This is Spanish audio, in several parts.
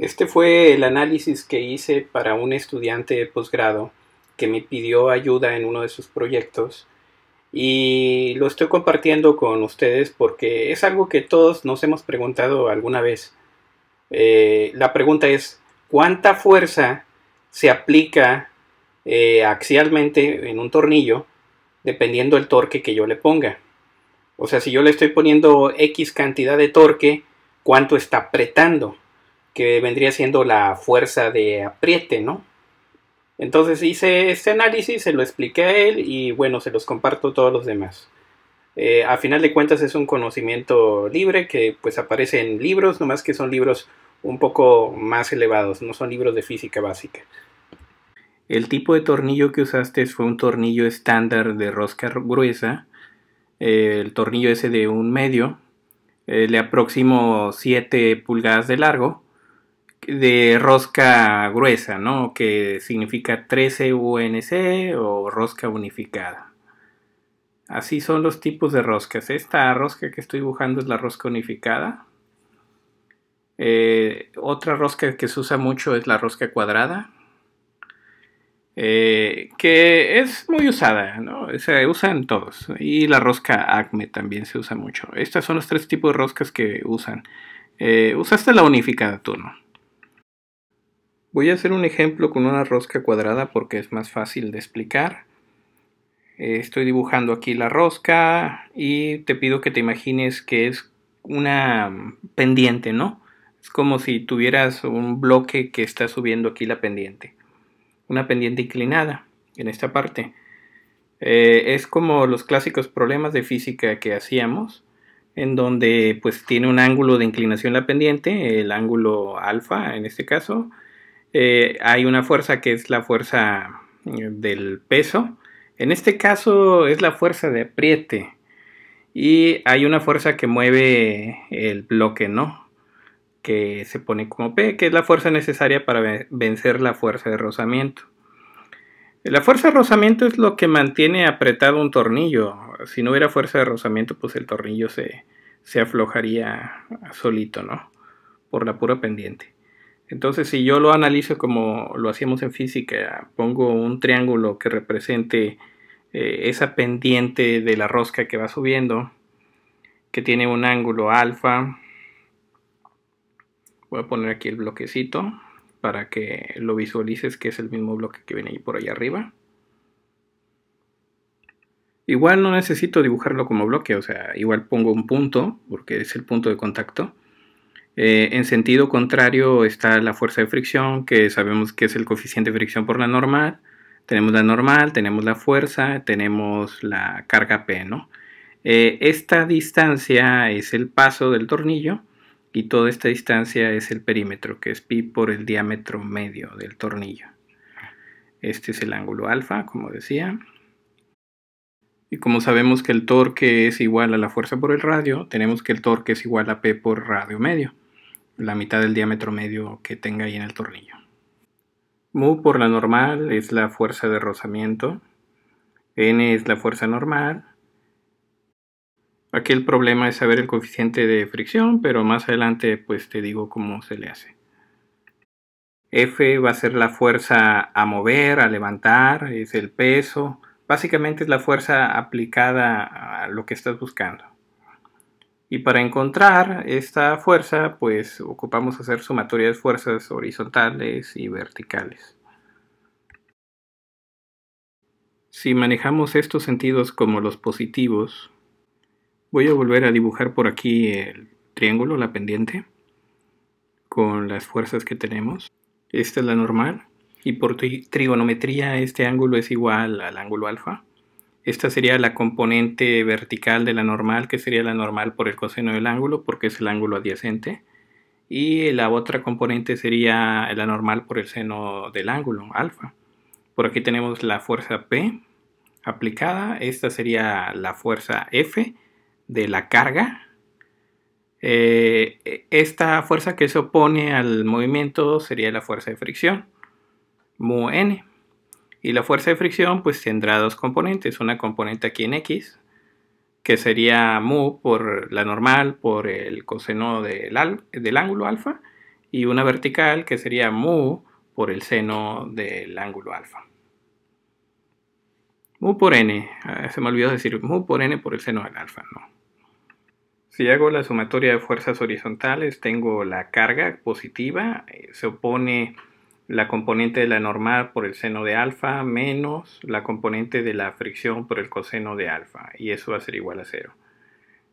Este fue el análisis que hice para un estudiante de posgrado que me pidió ayuda en uno de sus proyectos y lo estoy compartiendo con ustedes porque es algo que todos nos hemos preguntado alguna vez. Eh, la pregunta es, ¿cuánta fuerza se aplica eh, axialmente en un tornillo dependiendo del torque que yo le ponga? O sea, si yo le estoy poniendo X cantidad de torque, ¿cuánto está apretando? que vendría siendo la fuerza de apriete, ¿no? Entonces hice este análisis, se lo expliqué a él y bueno, se los comparto a todos los demás. Eh, a final de cuentas es un conocimiento libre que pues aparece en libros, nomás que son libros un poco más elevados, no son libros de física básica. El tipo de tornillo que usaste fue un tornillo estándar de rosca gruesa, eh, el tornillo ese de un medio, eh, le aproximo 7 pulgadas de largo de rosca gruesa, ¿no? Que significa 13 UNC o rosca unificada. Así son los tipos de roscas. Esta rosca que estoy dibujando es la rosca unificada. Eh, otra rosca que se usa mucho es la rosca cuadrada, eh, que es muy usada, ¿no? se usan todos. Y la rosca acme también se usa mucho. Estos son los tres tipos de roscas que usan. Eh, usaste la unificada tú, ¿no? Voy a hacer un ejemplo con una rosca cuadrada porque es más fácil de explicar. Eh, estoy dibujando aquí la rosca y te pido que te imagines que es una pendiente, ¿no? Es como si tuvieras un bloque que está subiendo aquí la pendiente. Una pendiente inclinada en esta parte. Eh, es como los clásicos problemas de física que hacíamos, en donde pues tiene un ángulo de inclinación la pendiente, el ángulo alfa en este caso, eh, hay una fuerza que es la fuerza eh, del peso. En este caso es la fuerza de apriete. Y hay una fuerza que mueve el bloque, ¿no? Que se pone como P, que es la fuerza necesaria para vencer la fuerza de rozamiento. La fuerza de rozamiento es lo que mantiene apretado un tornillo. Si no hubiera fuerza de rozamiento, pues el tornillo se, se aflojaría solito, ¿no? Por la pura pendiente. Entonces, si yo lo analizo como lo hacíamos en física, pongo un triángulo que represente eh, esa pendiente de la rosca que va subiendo, que tiene un ángulo alfa. Voy a poner aquí el bloquecito para que lo visualices que es el mismo bloque que viene ahí por allá arriba. Igual no necesito dibujarlo como bloque, o sea, igual pongo un punto, porque es el punto de contacto. Eh, en sentido contrario está la fuerza de fricción, que sabemos que es el coeficiente de fricción por la normal. Tenemos la normal, tenemos la fuerza, tenemos la carga P, ¿no? Eh, esta distancia es el paso del tornillo y toda esta distancia es el perímetro, que es pi por el diámetro medio del tornillo. Este es el ángulo alfa, como decía. Y como sabemos que el torque es igual a la fuerza por el radio, tenemos que el torque es igual a P por radio medio la mitad del diámetro medio que tenga ahí en el tornillo. Mu por la normal es la fuerza de rozamiento, N es la fuerza normal. Aquí el problema es saber el coeficiente de fricción, pero más adelante pues te digo cómo se le hace. F va a ser la fuerza a mover, a levantar, es el peso. Básicamente es la fuerza aplicada a lo que estás buscando. Y para encontrar esta fuerza, pues ocupamos hacer sumatoria de fuerzas horizontales y verticales. Si manejamos estos sentidos como los positivos, voy a volver a dibujar por aquí el triángulo, la pendiente, con las fuerzas que tenemos. Esta es la normal. Y por trigonometría este ángulo es igual al ángulo alfa. Esta sería la componente vertical de la normal, que sería la normal por el coseno del ángulo, porque es el ángulo adyacente. Y la otra componente sería la normal por el seno del ángulo, alfa. Por aquí tenemos la fuerza P aplicada. Esta sería la fuerza F de la carga. Eh, esta fuerza que se opone al movimiento sería la fuerza de fricción, mu n. Y la fuerza de fricción pues tendrá dos componentes, una componente aquí en X, que sería mu por la normal por el coseno del, ángulo alfa, y una vertical que sería mu por el seno del ángulo alfa. Mu por n, ah, se me olvidó decir mu por n por el seno del alfa, Si hago la sumatoria de fuerzas horizontales, tengo la carga positiva, eh, se opone la componente de la normal por el seno de alfa menos la componente de la fricción por el coseno de alfa y eso va a ser igual a cero.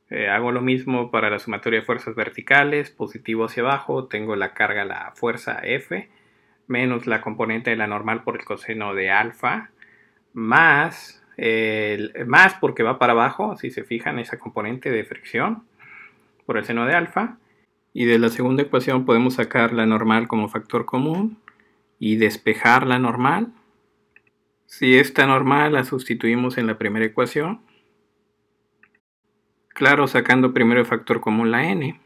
Eh, hago lo mismo para la sumatoria de fuerzas verticales, positivo hacia abajo, tengo la carga, la fuerza F, menos la componente de la normal por el coseno de alfa, más, más porque va para abajo, si se fijan, esa componente de fricción por el seno de alfa. Y de la segunda ecuación podemos sacar la normal como factor común y despejar la normal. Si esta normal la sustituimos en la primera ecuación, claro, sacando primero el factor común la n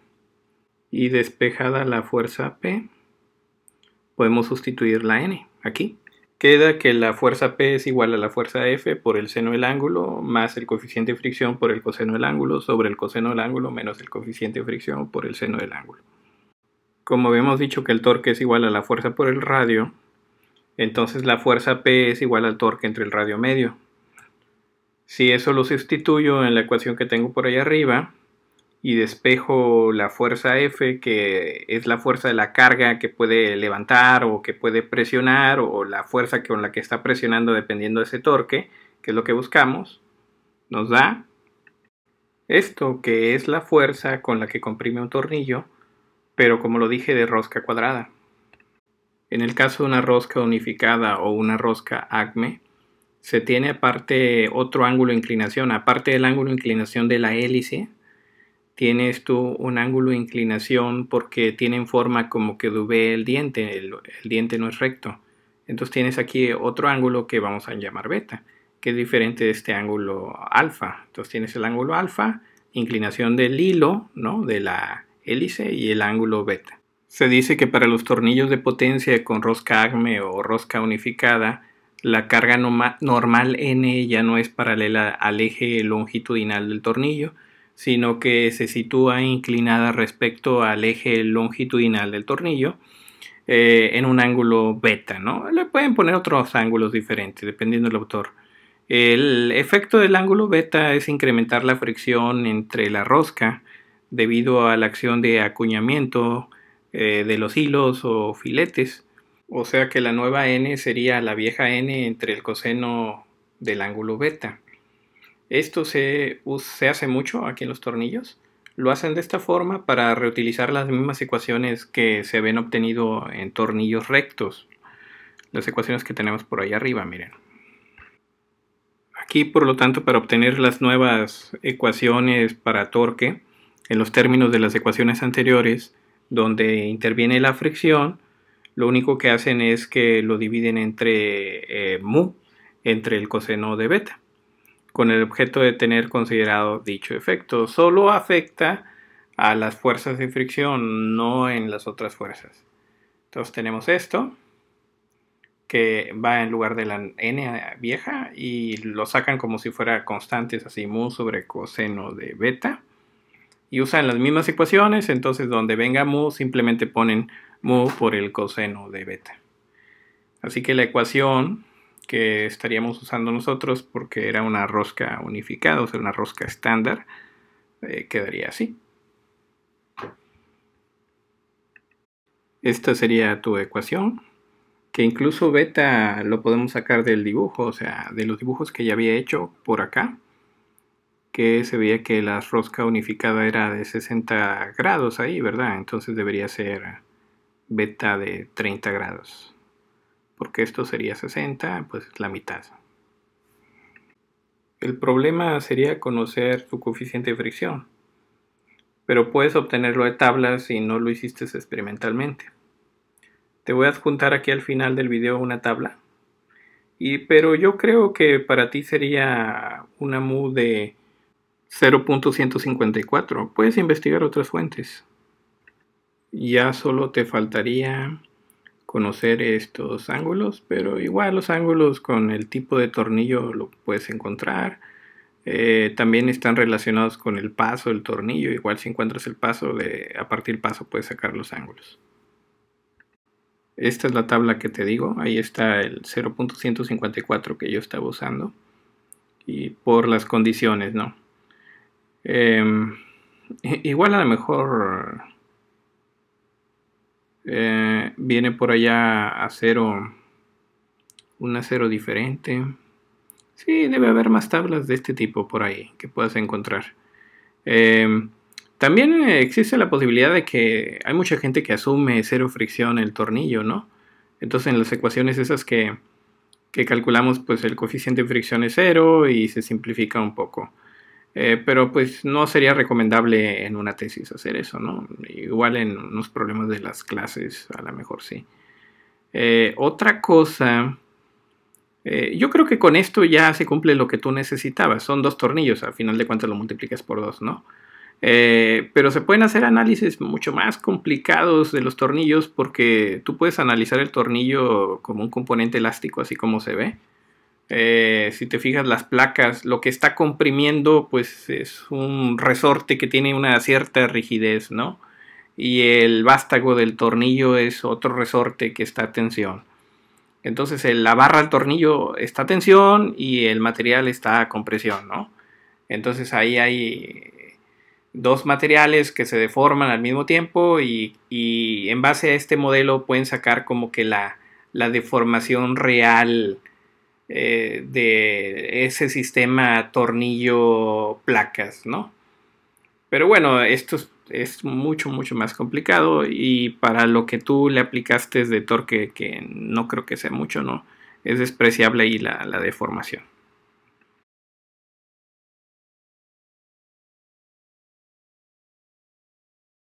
y despejada la fuerza P, podemos sustituir la n aquí. Queda que la fuerza P es igual a la fuerza F por el seno del ángulo más el coeficiente de fricción por el coseno del ángulo sobre el coseno del ángulo menos el coeficiente de fricción por el seno del ángulo como habíamos dicho que el torque es igual a la fuerza por el radio, entonces la fuerza P es igual al torque entre el radio medio. Si eso lo sustituyo en la ecuación que tengo por ahí arriba y despejo la fuerza F, que es la fuerza de la carga que puede levantar o que puede presionar o la fuerza con la que está presionando dependiendo de ese torque, que es lo que buscamos, nos da esto que es la fuerza con la que comprime un tornillo pero como lo dije, de rosca cuadrada. En el caso de una rosca unificada o una rosca ACME, se tiene aparte otro ángulo de inclinación. Aparte del ángulo de inclinación de la hélice, tienes tú un ángulo de inclinación porque tienen forma como que dube el diente, el, el diente no es recto. Entonces tienes aquí otro ángulo que vamos a llamar beta, que es diferente de este ángulo alfa. Entonces tienes el ángulo alfa, inclinación del hilo, ¿no? De la, hélice y el ángulo beta. Se dice que para los tornillos de potencia con rosca ACME o rosca unificada, la carga normal N ya no es paralela al eje longitudinal del tornillo, sino que se sitúa inclinada respecto al eje longitudinal del tornillo eh, en un ángulo beta, ¿no? Le pueden poner otros ángulos diferentes, dependiendo del autor. El efecto del ángulo beta es incrementar la fricción entre la rosca debido a la acción de acuñamiento eh, de los hilos o filetes. O sea que la nueva n sería la vieja n entre el coseno del ángulo beta. Esto se, se hace mucho aquí en los tornillos. Lo hacen de esta forma para reutilizar las mismas ecuaciones que se ven obtenido en tornillos rectos. Las ecuaciones que tenemos por ahí arriba, miren. Aquí, por lo tanto, para obtener las nuevas ecuaciones para torque, en los términos de las ecuaciones anteriores, donde interviene la fricción, lo único que hacen es que lo dividen entre eh, mu, entre el coseno de beta, con el objeto de tener considerado dicho efecto. Solo afecta a las fuerzas de fricción, no en las otras fuerzas. Entonces tenemos esto, que va en lugar de la n vieja, y lo sacan como si fuera constantes, así mu sobre coseno de beta y usan las mismas ecuaciones, entonces donde venga mu simplemente ponen mu por el coseno de beta. Así que la ecuación que estaríamos usando nosotros porque era una rosca unificada, o sea, una rosca estándar, eh, quedaría así. Esta sería tu ecuación, que incluso beta lo podemos sacar del dibujo, o sea, de los dibujos que ya había hecho por acá que se veía que la rosca unificada era de 60 grados ahí, ¿verdad? Entonces debería ser beta de 30 grados, porque esto sería 60, pues la mitad. El problema sería conocer su coeficiente de fricción, pero puedes obtenerlo de tablas si no lo hiciste experimentalmente. Te voy a adjuntar aquí al final del video una tabla, y, pero yo creo que para ti sería una mu de 0.154. Puedes investigar otras fuentes. Ya solo te faltaría conocer estos ángulos, pero igual los ángulos con el tipo de tornillo lo puedes encontrar. Eh, también están relacionados con el paso del tornillo. Igual si encuentras el paso, de, a partir del paso puedes sacar los ángulos. Esta es la tabla que te digo. Ahí está el 0.154 que yo estaba usando. Y por las condiciones, ¿no? Em, igual a lo mejor eh, viene por allá a cero, un acero diferente. Sí, debe haber más tablas de este tipo por ahí que puedas encontrar. Em, también existe la posibilidad de que hay mucha gente que asume cero fricción el tornillo, ¿no? Entonces en las ecuaciones esas que, que calculamos, pues el coeficiente de fricción es cero y se simplifica un poco. Eh, pero pues no sería recomendable en una tesis hacer eso, ¿no? Igual en unos problemas de las clases, a lo mejor sí. Eh, otra cosa, eh, yo creo que con esto ya se cumple lo que tú necesitabas. Son dos tornillos, al final de cuentas lo multiplicas por dos, ¿no? pero se pueden hacer análisis mucho más complicados de los tornillos porque tú puedes analizar el tornillo como un componente elástico, así como se ve eh, si te fijas las placas, lo que está comprimiendo pues es un resorte que tiene una cierta rigidez, ¿no? Y el vástago del tornillo es otro resorte que está a tensión. Entonces la barra del tornillo está a tensión y el material está a compresión, Entonces ahí hay dos materiales que se deforman al mismo tiempo y, en base a este modelo pueden sacar como que la deformación real eh, de ese sistema tornillo placas, ¿no? Pero bueno, esto es, mucho, mucho más complicado y para lo que tú le aplicaste de torque, que no creo que sea mucho, ¿no? Es despreciable ahí la deformación.